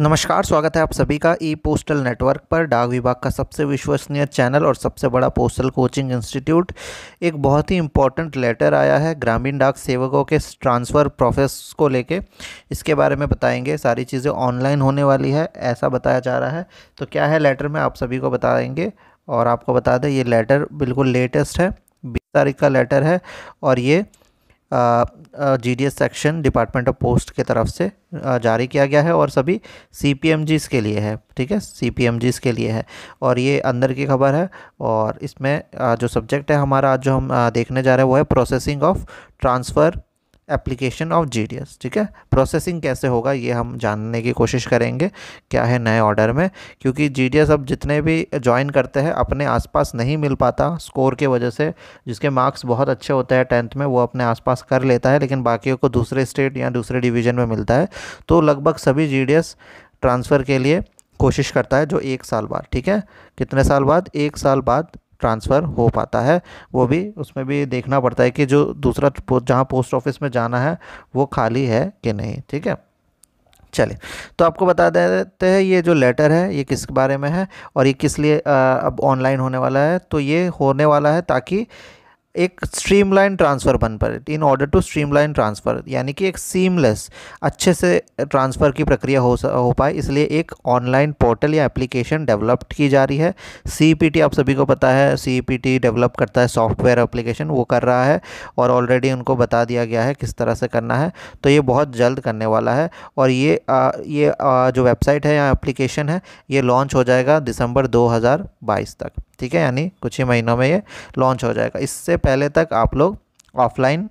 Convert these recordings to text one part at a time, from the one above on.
नमस्कार स्वागत है आप सभी का ई पोस्टल नेटवर्क पर डाक विभाग का सबसे विश्वसनीय चैनल और सबसे बड़ा पोस्टल कोचिंग इंस्टीट्यूट एक बहुत ही इंपॉर्टेंट लेटर आया है ग्रामीण डाक सेवकों के ट्रांसफ़र प्रोसेस को लेके इसके बारे में बताएंगे सारी चीज़ें ऑनलाइन होने वाली है ऐसा बताया जा रहा है तो क्या है लेटर में आप सभी को बताएँगे और आपको बता दें ये लेटर बिल्कुल लेटेस्ट है बीस तारीख का लेटर है और ये G section department of post के तरफ से जारी किया गया है और सभी सी पी के लिए है ठीक है सी पी के लिए है और ये अंदर की खबर है और इसमें जो सब्जेक्ट है हमारा आज जो हम देखने जा रहे हैं वो है processing of transfer application of G ठीक है प्रोसेसिंग कैसे होगा ये हम जानने की कोशिश करेंगे क्या है नए ऑर्डर में क्योंकि जी अब जितने भी ज्वाइन करते हैं अपने आसपास नहीं मिल पाता स्कोर के वजह से जिसके मार्क्स बहुत अच्छे होते हैं टेंथ में वो अपने आसपास कर लेता है लेकिन बाकियों को दूसरे स्टेट या दूसरे डिवीज़न में मिलता है तो लगभग सभी जी ट्रांसफ़र के लिए कोशिश करता है जो एक साल बाद ठीक है कितने साल बाद एक साल बाद ट्रांसफ़र हो पाता है वो भी उसमें भी देखना पड़ता है कि जो दूसरा जहाँ पोस्ट ऑफिस में जाना है वो खाली है कि नहीं ठीक है चलिए तो आपको बता देते हैं ये जो लेटर है ये किस बारे में है और ये किस लिए आ, अब ऑनलाइन होने वाला है तो ये होने वाला है ताकि एक स्ट्रीमलाइन ट्रांसफ़र बन पाए in order to streamline transfer यानी कि एक सीमलेस अच्छे से ट्रांसफ़र की प्रक्रिया हो हो पाए इसलिए एक ऑनलाइन पोर्टल या एप्लीकेशन डेवलप्ड की जा रही है सी आप सभी को पता है सी डेवलप करता है सॉफ्टवेयर एप्लीकेशन वो कर रहा है और ऑलरेडी उनको बता दिया गया है किस तरह से करना है तो ये बहुत जल्द करने वाला है और ये आ, ये आ, जो वेबसाइट है या एप्लीकेशन है ये लॉन्च हो जाएगा दिसंबर दो तक ठीक है यानी कुछ ही महीनों में ये लॉन्च हो जाएगा इससे पहले तक आप लोग ऑफलाइन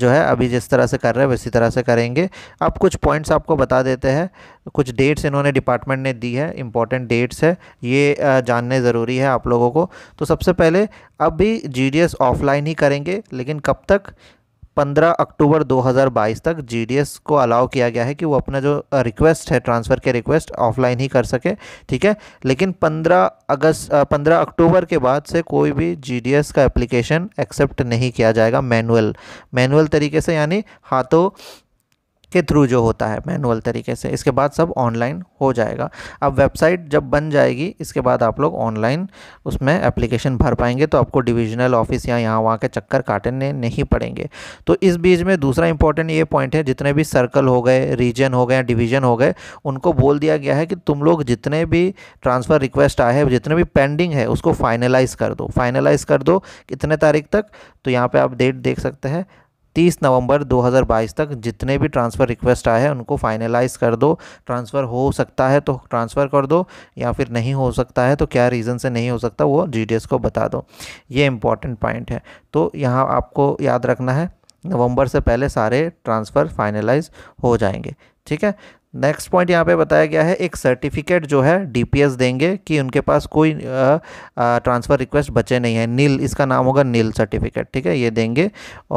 जो है अभी जिस तरह से कर रहे हैं वैसी तरह से करेंगे अब कुछ पॉइंट्स आपको बता देते हैं कुछ डेट्स इन्होंने डिपार्टमेंट ने दी है इंपॉर्टेंट डेट्स है ये जानने ज़रूरी है आप लोगों को तो सबसे पहले अब भी जी ऑफलाइन ही करेंगे लेकिन कब तक 15 अक्टूबर 2022 तक जीडीएस को अलाउ किया गया है कि वो अपना जो रिक्वेस्ट है ट्रांसफ़र के रिक्वेस्ट ऑफलाइन ही कर सके ठीक है लेकिन 15 अगस्त 15 अक्टूबर के बाद से कोई भी जीडीएस का एप्लीकेशन एक्सेप्ट नहीं किया जाएगा मैनुअल मैनुअल तरीके से यानी हाथों के थ्रू जो होता है मैनुअल तरीके से इसके बाद सब ऑनलाइन हो जाएगा अब वेबसाइट जब बन जाएगी इसके बाद आप लोग ऑनलाइन उसमें एप्लीकेशन भर पाएंगे तो आपको डिविजनल ऑफिस या यहाँ वहाँ के चक्कर काटने नहीं पड़ेंगे तो इस बीच में दूसरा इंपॉर्टेंट ये पॉइंट है जितने भी सर्कल हो गए रीजन हो गए डिवीजन हो गए उनको बोल दिया गया है कि तुम लोग जितने भी ट्रांसफ़र रिक्वेस्ट आए हैं जितने भी पेंडिंग है उसको फाइनलाइज़ कर दो फाइनलाइज़ कर दो कितने तारीख तक तो यहाँ पर आप डेट देख सकते हैं 30 नवंबर 2022 तक जितने भी ट्रांसफ़र रिक्वेस्ट आए हैं उनको फाइनलाइज कर दो ट्रांसफ़र हो सकता है तो ट्रांसफ़र कर दो या फिर नहीं हो सकता है तो क्या रीज़न से नहीं हो सकता वो जी को बता दो ये इंपॉर्टेंट पॉइंट है तो यहाँ आपको याद रखना है नवंबर से पहले सारे ट्रांसफ़र फाइनलाइज हो जाएंगे ठीक है नेक्स्ट पॉइंट यहाँ पे बताया गया है एक सर्टिफिकेट जो है डीपीएस देंगे कि उनके पास कोई ट्रांसफ़र रिक्वेस्ट बचे नहीं है नील इसका नाम होगा नील सर्टिफिकेट ठीक है ये देंगे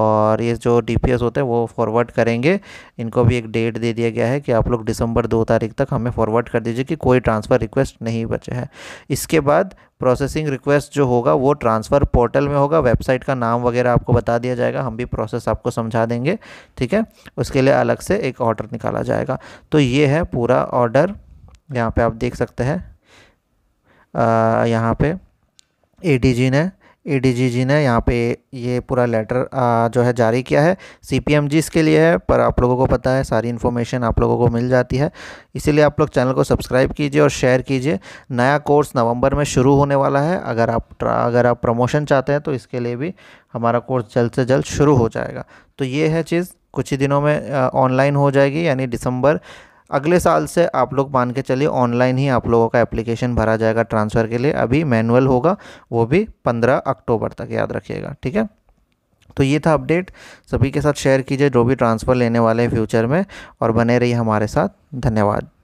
और ये जो डीपीएस होते हैं वो फॉरवर्ड करेंगे इनको भी एक डेट दे दिया गया है कि आप लोग दिसंबर दो तारीख तक हमें फॉरवर्ड कर दीजिए कि कोई ट्रांसफ़र रिक्वेस्ट नहीं बचे है इसके बाद प्रोसेसिंग रिक्वेस्ट जो होगा वो ट्रांसफ़र पोर्टल में होगा वेबसाइट का नाम वगैरह आपको बता दिया जाएगा हम भी प्रोसेस आपको समझा देंगे ठीक है उसके लिए अलग से एक ऑर्डर निकाला जाएगा तो ये है पूरा ऑर्डर यहाँ पे आप देख सकते हैं यहाँ पे ए ने जी ने यहाँ पे ये पूरा लेटर जो है जारी किया है जी इसके लिए है पर आप लोगों को पता है सारी इन्फॉर्मेशन आप लोगों को मिल जाती है इसीलिए आप लोग चैनल को सब्सक्राइब कीजिए और शेयर कीजिए नया कोर्स नवंबर में शुरू होने वाला है अगर आप अगर आप प्रमोशन चाहते हैं तो इसके लिए भी हमारा कोर्स जल्द से जल्द शुरू हो जाएगा तो ये है चीज़ कुछ ही दिनों में ऑनलाइन हो जाएगी यानी दिसंबर अगले साल से आप लोग मान के चलिए ऑनलाइन ही आप लोगों का एप्लीकेशन भरा जाएगा ट्रांसफ़र के लिए अभी मैनुअल होगा वो भी पंद्रह अक्टूबर तक याद रखिएगा ठीक है तो ये था अपडेट सभी के साथ शेयर कीजिए जो भी ट्रांसफ़र लेने वाले हैं फ्यूचर में और बने रहिए हमारे साथ धन्यवाद